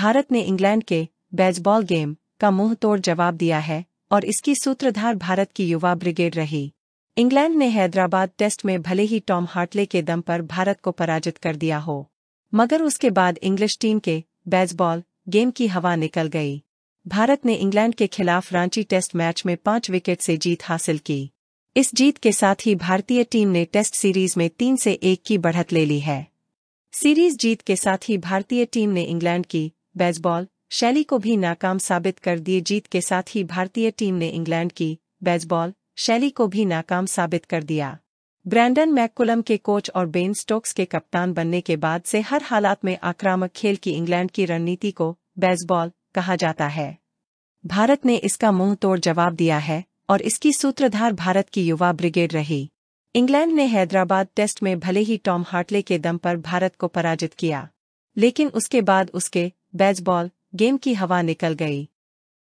भारत ने इंग्लैंड के Bazball game का मुंह तोड़ जवाब दिया है और इसकी सूत्रधार भारत की युवा ब्रिगेड रही इंग्लैंड ने हैदराबाद टेस्ट में भले ही टॉम हार्टले के दम पर भारत को पराजित कर दिया हो मगर उसके बाद इंग्लिश टीम के बेजबॉल गेम की हवा निकल गई भारत ने इंग्लैंड के खिलाफ रांची टेस्ट मैच में पांच विकेट से जीत हासिल की इस जीत के साथ ही भारतीय टीम ने टेस्ट सीरीज में तीन से एक की बढ़त ले ली है सीरीज जीत के साथ ही भारतीय टीम ने इंग्लैंड की बेसबॉल शैली को भी नाकाम साबित कर दिए जीत के साथ ही भारतीय टीम ने इंग्लैंड की बेसबॉल शैली को भी नाकाम साबित कर दिया ब्रैंडन मैकुलम के कोच और बेन स्टोक्स के कप्तान बनने के बाद से हर हालात में आक्रामक खेल की इंग्लैंड की रणनीति को बेसबॉल कहा जाता है भारत ने इसका मुंह तोड़ जवाब दिया है और इसकी सूत्रधार भारत की युवा ब्रिगेड रही इंग्लैंड ने हैदराबाद टेस्ट में भले ही टॉम हार्टले के दम पर भारत को पराजित किया लेकिन उसके बाद उसके बैजबॉल गेम की हवा निकल गई